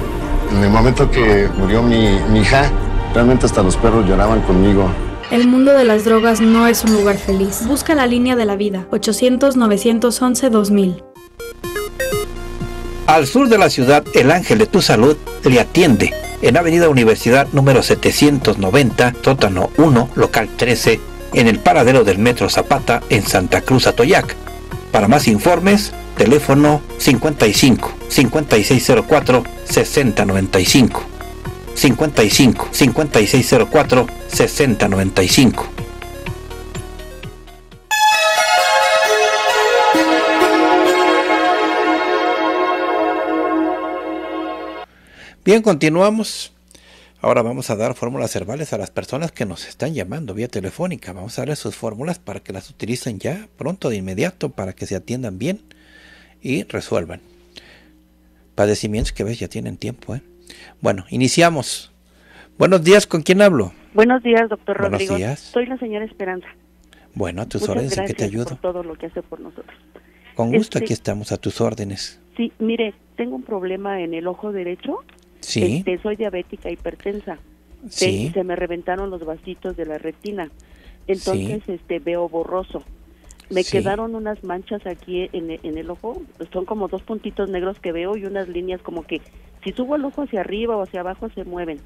En el momento que murió mi, mi hija, realmente hasta los perros lloraban conmigo. El mundo de las drogas no es un lugar feliz. Busca la línea de la vida. 800-911-2000. Al sur de la ciudad, el Ángel de tu Salud le atiende en Avenida Universidad número 790, tótano 1, local 13, en el paradero del Metro Zapata en Santa Cruz Atoyac. Para más informes, teléfono 55 5604 6095. 55 5604 6095. Bien, continuamos. Ahora vamos a dar fórmulas herbales a las personas que nos están llamando vía telefónica. Vamos a darles sus fórmulas para que las utilicen ya pronto, de inmediato, para que se atiendan bien y resuelvan. Padecimientos que ves ya tienen tiempo. ¿eh? Bueno, iniciamos. Buenos días, ¿con quién hablo? Buenos días, doctor Buenos Días. Soy la señora Esperanza. Bueno, a tus órdenes, ¿en te ayudo? todo lo que hace por nosotros. Con gusto, aquí este, estamos, a tus órdenes. Sí, mire, tengo un problema en el ojo derecho Sí. Este, soy diabética hipertensa. Sí. Se, me reventaron los vasitos de la retina. Entonces, este, veo borroso. Me quedaron unas manchas aquí en, el ojo. son como dos puntitos negros que veo y unas líneas como que si subo el ojo hacia arriba o hacia abajo se mueven.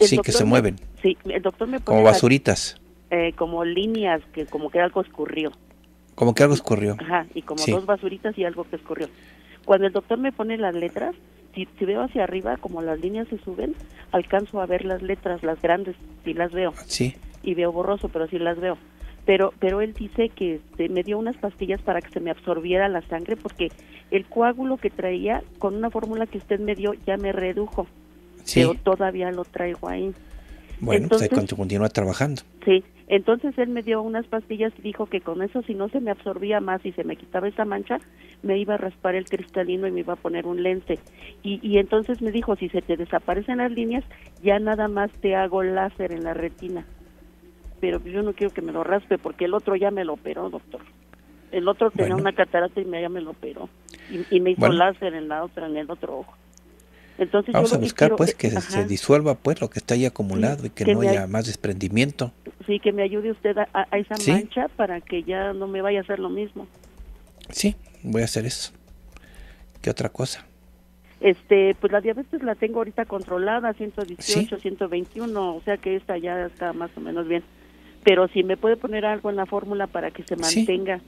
sí, que se mueven. sí, el doctor me pone Como basuritas. Eh, como líneas, que como que algo escurrió. Como que algo escurrió. Ajá, y como dos basuritas y algo que escurrió. Cuando el doctor me pone las letras, si, veo hacia arriba, como las líneas se suben, alcanzo a ver las letras, las grandes, y las veo. Sí. Y veo borroso, pero sí las veo. Pero, pero él dice que este, me dio unas pastillas para que se me absorbiera la sangre porque el coágulo que traía con una fórmula que usted me dio ya me redujo. Sí. Pero todavía lo traigo ahí. Bueno, pues Entonces, ahí continúa trabajando. Sí, entonces él me dio unas pastillas y dijo que con eso si no se me absorbía más y se me quitaba esa mancha, me iba a raspar el cristalino y me iba a poner un lente. Y, entonces me dijo, si se te desaparecen las líneas, ya nada más te hago láser en la retina. Pero yo no quiero que me lo raspe porque el otro ya me lo operó, doctor. El otro tenía una catarata y me, ya me lo operó. Y, me hizo láser en la otra, en el otro ojo. Vamos a buscar pues que se disuelva pues lo que está ahí acumulado y que, no haya más desprendimiento. Sí, que me ayude usted a, esa mancha para que ya no me vaya a hacer lo mismo. Sí, voy a hacer eso. ¿Qué otra cosa? Este, pues la diabetes la tengo ahorita controlada, 118, 121, o sea que esta ya está más o menos bien. Pero si me puede poner algo en la fórmula para que se mantenga.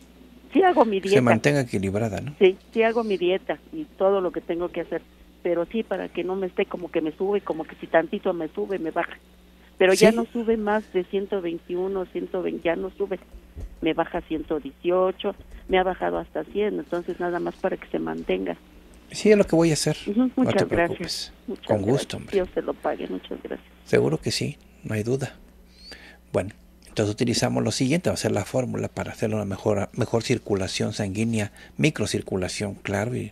Sí, hago mi dieta. Se mantenga equilibrada, ¿no? Sí, sí hago mi dieta y todo lo que tengo que hacer pero sí para que no me esté como que me sube, como que si tantito me sube, me baja. Pero ya no sube más de 121, 120, ya no sube. Me baja 118, me ha bajado hasta 100, entonces nada más para que se mantenga. Sí, es lo que voy a hacer. muchas Gracias. Con gusto, hombre. Dios se lo pague, muchas gracias. Seguro que sí, no hay duda. Bueno, entonces utilizamos lo siguiente, va a ser la fórmula para hacer una mejor, mejor circulación sanguínea, microcirculación, claro, y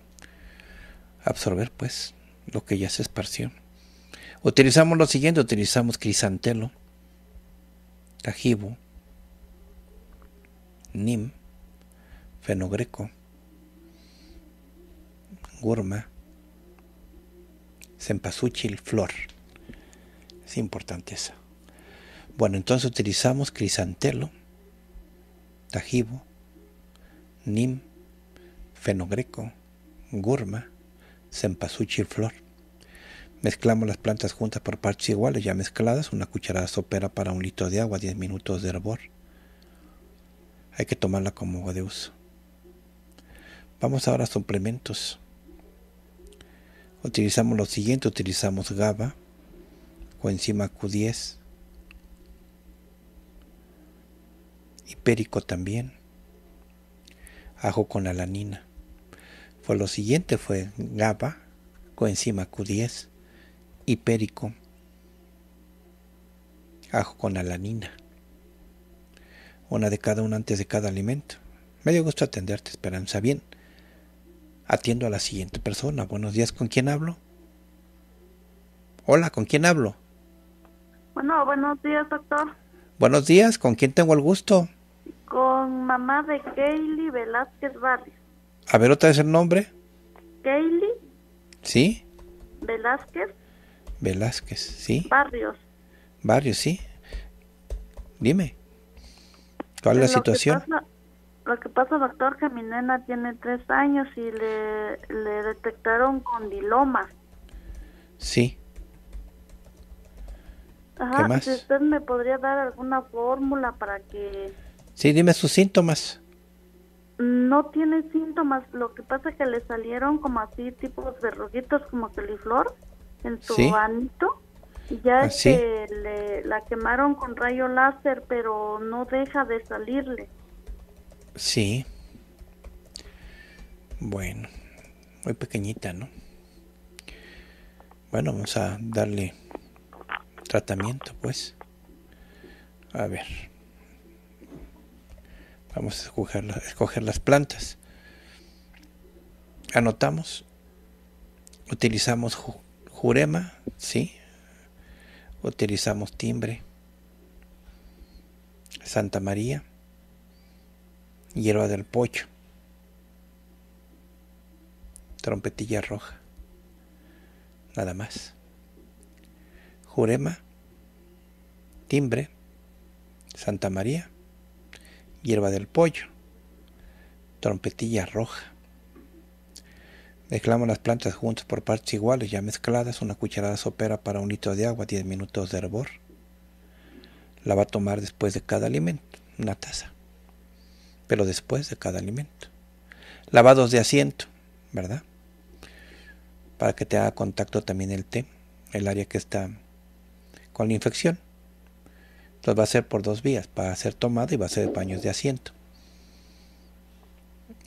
absorber pues lo que ya se esparció. Utilizamos lo siguiente, utilizamos crisantelo, tajibo, nim, fenogreco, gurma, cempasúchil, flor. Es importante eso. Bueno, entonces utilizamos crisantelo, tajibo, nim, fenogreco, gurma, cempasúchil y flor. Mezclamos las plantas juntas por partes iguales, ya mezcladas, una cucharada sopera para un litro de agua, 10 minutos de hervor. Hay que tomarla como agua de uso. Vamos ahora a suplementos. Utilizamos lo siguiente, utilizamos GABA, coenzima Q10, hipérico también, ajo con alanina. Fue lo siguiente fue GABA, coenzima Q10 y ajo con alanina. Una de cada una antes de cada alimento. Me dio gusto atenderte, Esperanza. Bien. Atiendo a la siguiente persona. Buenos días, ¿con quién hablo? Hola, ¿con quién hablo? Bueno, buenos días, doctor. Buenos días, ¿con quién tengo el gusto? Con mamá de Kaylee Velázquez Barrios. A ver, otra vez el nombre. Kaylee. Sí. Velázquez. Velázquez, sí. Barrios. Barrios, sí. Dime. ¿Cuál es la situación? lo que pasa, doctor, que mi nena tiene tres años y le, detectaron condilomas. Sí. ¿Qué más? usted me podría dar alguna fórmula para que... Sí, dime sus síntomas no tiene síntomas, lo que pasa es que le salieron como así tipos de verruguitos como celiflor en su ¿Sí? y ya ah, es que le, la quemaron con rayo láser, pero no deja de salirle. Sí. Bueno, muy pequeñita, ¿no? Bueno, vamos a darle tratamiento, pues. A ver. Vamos a escoger, las plantas. Anotamos. Utilizamos jurema, ¿sí? Utilizamos timbre. Santa María. Hierba del pocho. Trompetilla roja. Nada más. Jurema. Timbre. Santa María hierba del pollo, trompetilla roja. Mezclamos las plantas juntas por partes iguales, ya mezcladas, una cucharada sopera para un litro de agua, 10 minutos de hervor. La va a tomar después de cada alimento, una taza, pero después de cada alimento. Lavados de asiento, ¿verdad? Para que te haga contacto también el té, el área que está con la infección. Los va a hacer por dos vías, va a ser tomada y va a ser baños de asiento.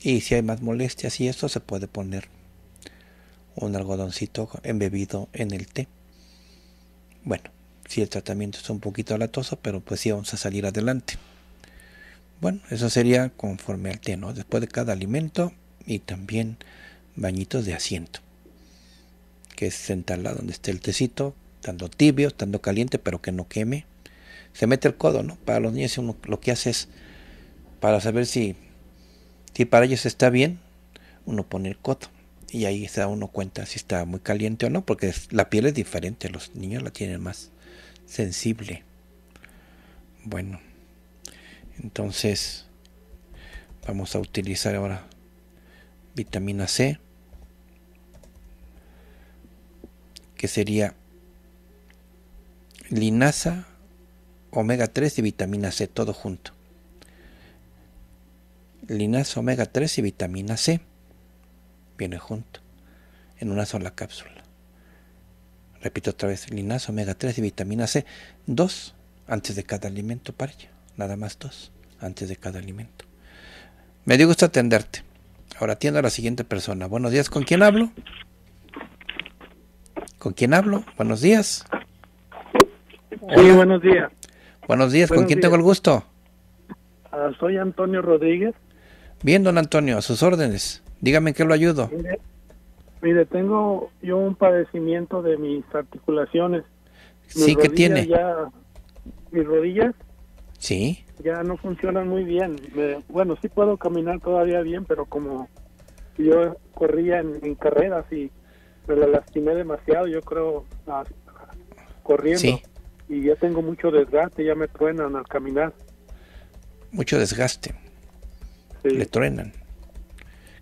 Y si hay más molestias y esto, se puede poner un algodoncito embebido en el té. Bueno, si el tratamiento es un poquito latoso, pero pues sí vamos a salir adelante. Bueno, eso sería conforme al té, ¿no? Después de cada alimento y también bañitos de asiento. Que es sentarla donde esté el tecito, estando tibio, estando caliente, pero que no queme se mete el codo, ¿no? Para los niños uno, lo que hace es, para saber si, si para ellos está bien, uno pone el codo. Y ahí se da uno cuenta si está muy caliente o no, porque la piel es diferente, los niños la tienen más sensible. Bueno, entonces vamos a utilizar ahora vitamina C, que sería linaza, omega 3 y vitamina C, todo junto. Linaza omega 3 y vitamina C viene junto, en una sola cápsula. Repito otra vez, linaza omega 3 y vitamina C, dos antes de cada alimento para ella, nada más dos antes de cada alimento. Me dio gusto atenderte. Ahora atiendo a la siguiente persona. Buenos días, ¿con quién hablo? ¿Con quién hablo? Buenos días. Sí, buenos días. Buenos días, ¿con quién tengo el gusto? Ah, soy Antonio Rodríguez. Bien, don Antonio, a sus órdenes. Dígame en qué lo ayudo. Mire, tengo yo un padecimiento de mis articulaciones. sí, ¿qué tiene? mis rodillas. Sí. Ya no funcionan muy bien. bueno, sí puedo caminar todavía bien, pero como yo corría en, carreras y me la lastimé demasiado, yo creo, ah, corriendo. Sí y ya tengo mucho desgaste, ya me truenan al caminar. Mucho desgaste. Le truenan.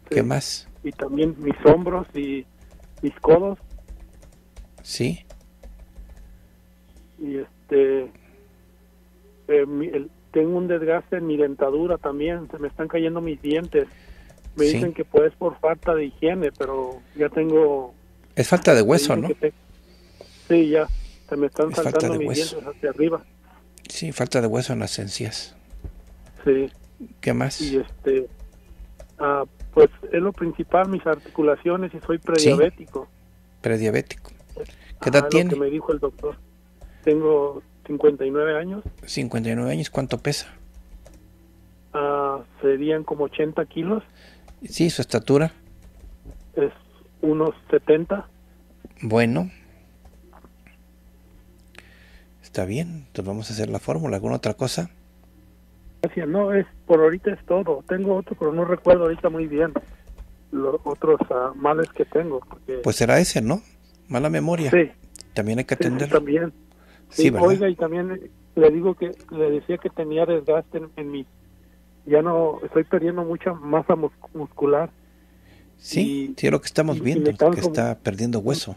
¿Qué más? Y también mis hombros y mis codos. Sí. Y este. Eh, tengo un desgaste en mi dentadura también, se me están cayendo mis dientes. Me dicen que pues por falta de higiene, pero ya tengo... Es falta de hueso, ¿no? Sí, ya. Se me están saltando hacia arriba. Sí, falta de hueso en las encías. Sí. ¿Qué más? Y este, ah, pues es lo principal, mis articulaciones y soy prediabético. prediabético. ¿Qué edad tiene? me dijo el doctor. Tengo 59 años. 59 años, ¿cuánto pesa? Ah, serían como 80 kilos. Sí, su estatura. Es unos 70. Bueno, Está bien, entonces vamos a hacer la fórmula. ¿Alguna otra cosa? Gracias, no, es, por ahorita es todo. Tengo otro, pero no recuerdo ahorita muy bien los otros ah, males que tengo. Pues será ese, ¿no? Mala memoria. Sí. También hay que atender. Sí, también. Sí, oiga, y también le digo que le decía que tenía desgaste en, mi ya no estoy perdiendo mucha masa muscular. Sí, es lo que estamos viendo, que está perdiendo hueso.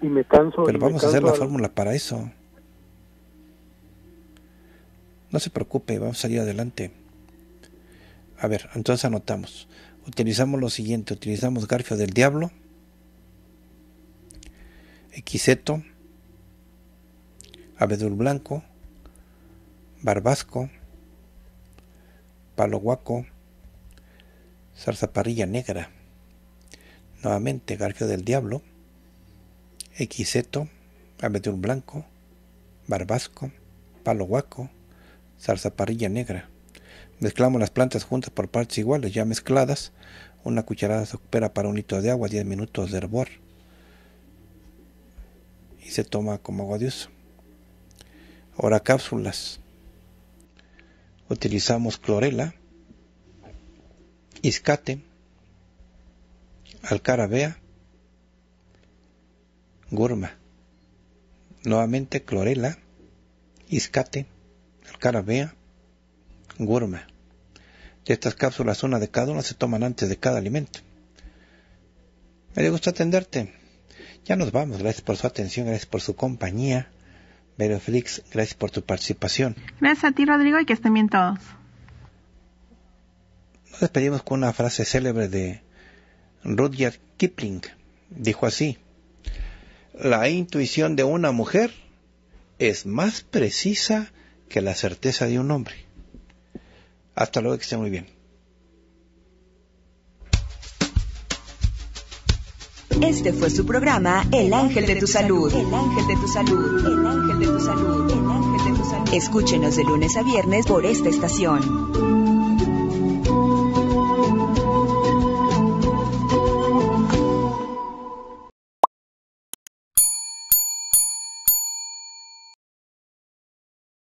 Y me canso. Pero vamos a hacer la fórmula para eso. No se preocupe, vamos a salir adelante. A ver, entonces anotamos. Utilizamos lo siguiente, utilizamos Garfio del Diablo, Equiseto, Abedul Blanco, Barbasco, Palo Guaco, Parrilla Negra. Nuevamente Garfio del Diablo, Equiseto, Abedul Blanco, Barbasco, Palo Guaco, parrilla negra. Mezclamos las plantas juntas por partes iguales, ya mezcladas. Una cucharada se recupera para un litro de agua, 10 minutos de hervor. Y se toma como agua de uso. Ahora cápsulas. Utilizamos clorela, iscate, alcarabea, gurma. Nuevamente clorela, iscate, carabea, de Estas cápsulas, una de cada una, se toman antes de cada alimento. Me gusta atenderte. Ya nos vamos. Gracias por su atención, gracias por su compañía. Vero gracias por tu participación. Gracias a ti, Rodrigo, y que estén bien todos. Nos despedimos con una frase célebre de Rudyard Kipling. Dijo así, la intuición de una mujer es más precisa que la certeza de un hombre. Hasta luego, que esté muy bien. Este fue su programa El Ángel de tu Salud. El Ángel de tu Salud. El Ángel de tu Salud. El Ángel de tu Salud. Escúchenos de lunes a viernes por esta estación.